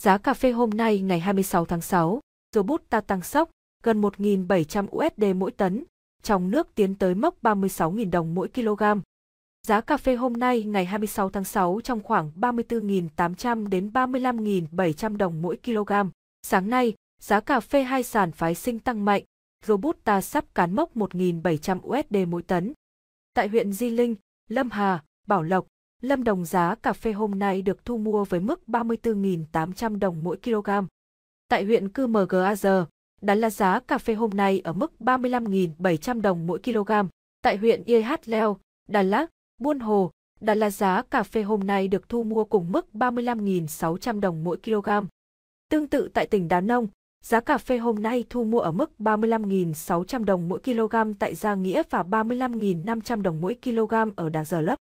Giá cà phê hôm nay ngày 26 tháng 6, Robusta tăng sốc, gần 1.700 USD mỗi tấn, trong nước tiến tới mốc 36.000 đồng mỗi kg. Giá cà phê hôm nay ngày 26 tháng 6 trong khoảng 34.800 đến 35.700 đồng mỗi kg. Sáng nay, giá cà phê hai sàn phái sinh tăng mạnh, Robusta sắp cán mốc 1.700 USD mỗi tấn. Tại huyện Di Linh, Lâm Hà, Bảo Lộc, Lâm Đồng giá cà phê hôm nay được thu mua với mức 34.800 đồng mỗi kg. Tại huyện Cư MGA giờ, Đà là giá cà phê hôm nay ở mức 35.700 đồng mỗi kg. Tại huyện IH Leo, Đà Lạt, Buôn Hồ, Đà Lạt giá cà phê hôm nay được thu mua cùng mức 35.600 đồng mỗi kg. Tương tự tại tỉnh Đà Nông, giá cà phê hôm nay thu mua ở mức 35.600 đồng mỗi kg tại Gia Nghĩa và 35.500 đồng mỗi kg ở Đà Giờ Lấp.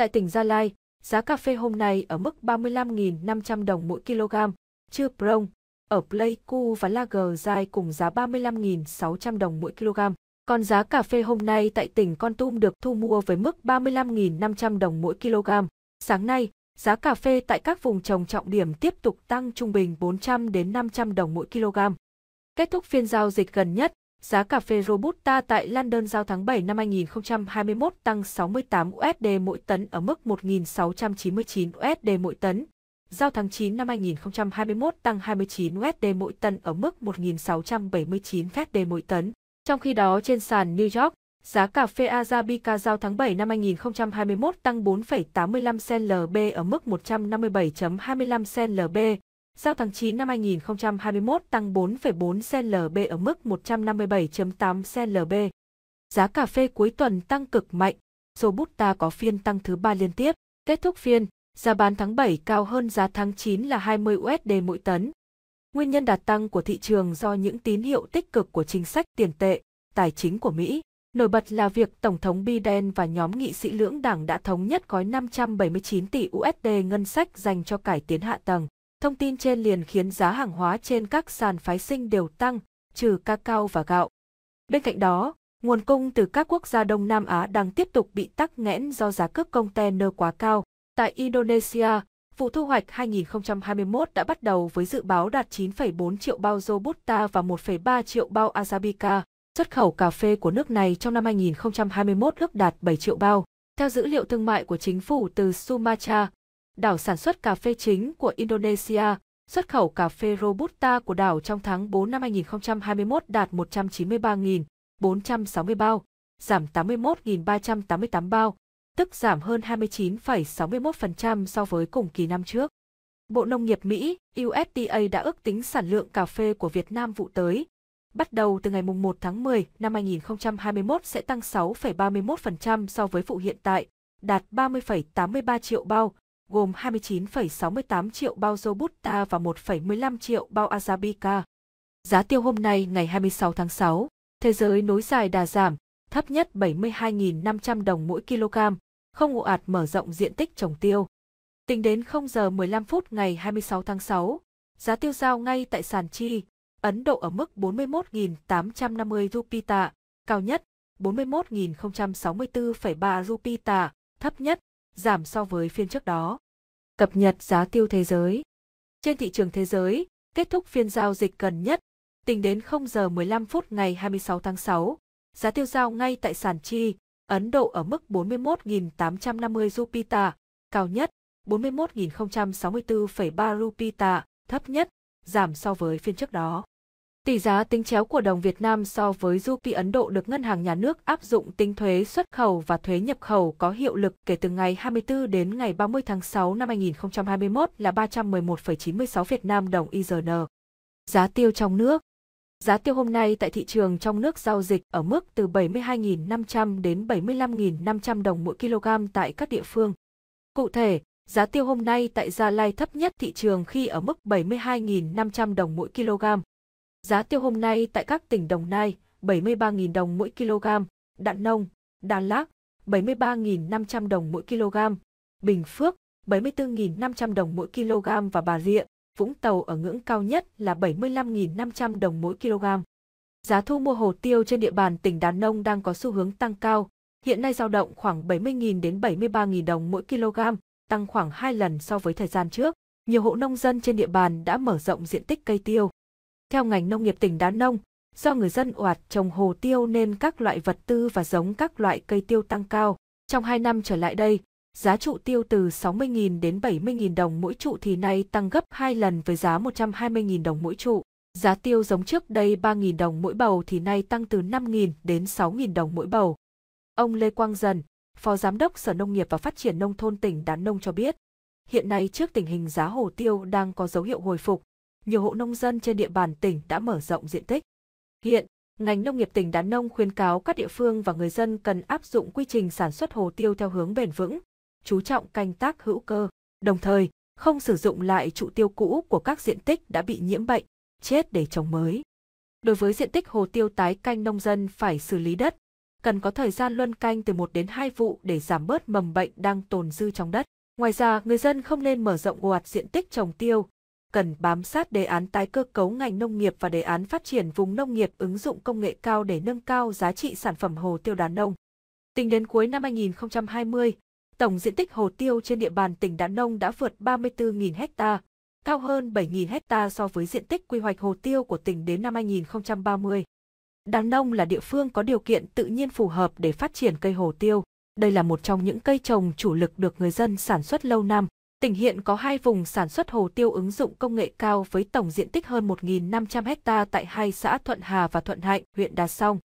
Tại tỉnh Gia Lai, giá cà phê hôm nay ở mức 35.500 đồng mỗi kg, chưa Prong, ở Pleiku và Lager Dai cùng giá 35.600 đồng mỗi kg. Còn giá cà phê hôm nay tại tỉnh Con Tum được thu mua với mức 35.500 đồng mỗi kg. Sáng nay, giá cà phê tại các vùng trồng trọng điểm tiếp tục tăng trung bình 400 đến 500 đồng mỗi kg. Kết thúc phiên giao dịch gần nhất, Giá cà phê Robusta tại London giao tháng 7 năm 2021 tăng 68 USD mỗi tấn ở mức 1.699 USD mỗi tấn. Giao tháng 9 năm 2021 tăng 29 USD mỗi tấn ở mức 1.679 USD mỗi tấn. Trong khi đó trên sàn New York, giá cà phê Arabica giao tháng 7 năm 2021 tăng 4,85 cent LB ở mức 157.25 cent LB giao tháng 9 năm 2021 tăng 4,4 CLB ở mức 157.8 CLB. Giá cà phê cuối tuần tăng cực mạnh, Robusta có phiên tăng thứ ba liên tiếp. Kết thúc phiên, giá bán tháng 7 cao hơn giá tháng 9 là 20 USD mỗi tấn. Nguyên nhân đạt tăng của thị trường do những tín hiệu tích cực của chính sách tiền tệ, tài chính của Mỹ. Nổi bật là việc Tổng thống Biden và nhóm nghị sĩ lưỡng đảng đã thống nhất gói 579 tỷ USD ngân sách dành cho cải tiến hạ tầng. Thông tin trên liền khiến giá hàng hóa trên các sàn phái sinh đều tăng, trừ cacao và gạo. Bên cạnh đó, nguồn cung từ các quốc gia Đông Nam Á đang tiếp tục bị tắc nghẽn do giá cước container quá cao. Tại Indonesia, vụ thu hoạch 2021 đã bắt đầu với dự báo đạt 9,4 triệu bao Robusta và 1,3 triệu bao Arabica. Xuất khẩu cà phê của nước này trong năm 2021 ước đạt 7 triệu bao. Theo dữ liệu thương mại của chính phủ từ Sumatra, đảo sản xuất cà phê chính của Indonesia, xuất khẩu cà phê Robusta của đảo trong tháng 4 năm 2021 đạt 193.460 bao, giảm 81.388 bao, tức giảm hơn 29,61% so với cùng kỳ năm trước. Bộ Nông nghiệp Mỹ, USDA đã ước tính sản lượng cà phê của Việt Nam vụ tới. Bắt đầu từ ngày 1 tháng 10 năm 2021 sẽ tăng 6,31% so với vụ hiện tại, đạt 30,83 triệu bao, gồm 29,68 triệu bao Robusta và 1,15 triệu bao Arabica. Giá tiêu hôm nay ngày 26 tháng 6, thế giới nối dài đà giảm, thấp nhất 72.500 đồng mỗi kg, không ồ ạt mở rộng diện tích trồng tiêu. Tính đến 0 giờ 15 phút ngày 26 tháng 6, giá tiêu giao ngay tại sàn chi, Ấn Độ ở mức 41.850 rupee rupita, cao nhất 41.064,3 rupee rupita, thấp nhất giảm so với phiên trước đó. Cập nhật giá tiêu thế giới. Trên thị trường thế giới, kết thúc phiên giao dịch gần nhất, tính đến 0 giờ 15 phút ngày 26 tháng 6, giá tiêu giao ngay tại sàn chi, Ấn Độ ở mức 41.850 rupita, cao nhất 41.064,3 rupita, thấp nhất, giảm so với phiên trước đó. Tỷ giá tính chéo của đồng Việt Nam so với rupee Ấn Độ được Ngân hàng Nhà nước áp dụng tính thuế xuất khẩu và thuế nhập khẩu có hiệu lực kể từ ngày 24 đến ngày 30 tháng 6 năm 2021 là 311,96 Việt Nam đồng IGN. Giá tiêu trong nước Giá tiêu hôm nay tại thị trường trong nước giao dịch ở mức từ 72.500 đến 75.500 đồng mỗi kg tại các địa phương. Cụ thể, giá tiêu hôm nay tại Gia Lai thấp nhất thị trường khi ở mức 72.500 đồng mỗi kg. Giá tiêu hôm nay tại các tỉnh Đồng Nai 73.000 đồng mỗi kg, Đạn Nông, Đà Lạt 73.500 đồng mỗi kg, Bình Phước 74.500 đồng mỗi kg và Bà Rịa, Vũng Tàu ở ngưỡng cao nhất là 75.500 đồng mỗi kg. Giá thu mua hồ tiêu trên địa bàn tỉnh Đà Nông đang có xu hướng tăng cao, hiện nay dao động khoảng 70.000 đến 73.000 đồng mỗi kg, tăng khoảng 2 lần so với thời gian trước. Nhiều hộ nông dân trên địa bàn đã mở rộng diện tích cây tiêu. Theo ngành nông nghiệp tỉnh Đá Nông, do người dân oạt trồng hồ tiêu nên các loại vật tư và giống các loại cây tiêu tăng cao. Trong 2 năm trở lại đây, giá trụ tiêu từ 60.000 đến 70.000 đồng mỗi trụ thì nay tăng gấp 2 lần với giá 120.000 đồng mỗi trụ. Giá tiêu giống trước đây 3.000 đồng mỗi bầu thì nay tăng từ 5.000 đến 6.000 đồng mỗi bầu. Ông Lê Quang Dần, Phó Giám đốc Sở Nông nghiệp và Phát triển Nông thôn tỉnh Đán Nông cho biết, hiện nay trước tình hình giá hồ tiêu đang có dấu hiệu hồi phục, nhiều hộ nông dân trên địa bàn tỉnh đã mở rộng diện tích. Hiện, ngành nông nghiệp tỉnh Đán Nông khuyến cáo các địa phương và người dân cần áp dụng quy trình sản xuất hồ tiêu theo hướng bền vững, chú trọng canh tác hữu cơ, đồng thời không sử dụng lại trụ tiêu cũ của các diện tích đã bị nhiễm bệnh, chết để trồng mới. Đối với diện tích hồ tiêu tái canh nông dân phải xử lý đất, cần có thời gian luân canh từ 1 đến 2 vụ để giảm bớt mầm bệnh đang tồn dư trong đất. Ngoài ra, người dân không nên mở rộng ồ ạt diện tích trồng tiêu, cần bám sát đề án tái cơ cấu ngành nông nghiệp và đề án phát triển vùng nông nghiệp ứng dụng công nghệ cao để nâng cao giá trị sản phẩm hồ tiêu đà nông. Tính đến cuối năm 2020, tổng diện tích hồ tiêu trên địa bàn tỉnh Đà Nông đã vượt 34.000 ha, cao hơn 7.000 ha so với diện tích quy hoạch hồ tiêu của tỉnh đến năm 2030. Đà Nông là địa phương có điều kiện tự nhiên phù hợp để phát triển cây hồ tiêu. Đây là một trong những cây trồng chủ lực được người dân sản xuất lâu năm. Tỉnh hiện có hai vùng sản xuất hồ tiêu ứng dụng công nghệ cao với tổng diện tích hơn 1.500 ha tại hai xã Thuận Hà và Thuận Hạnh, huyện Đà Song.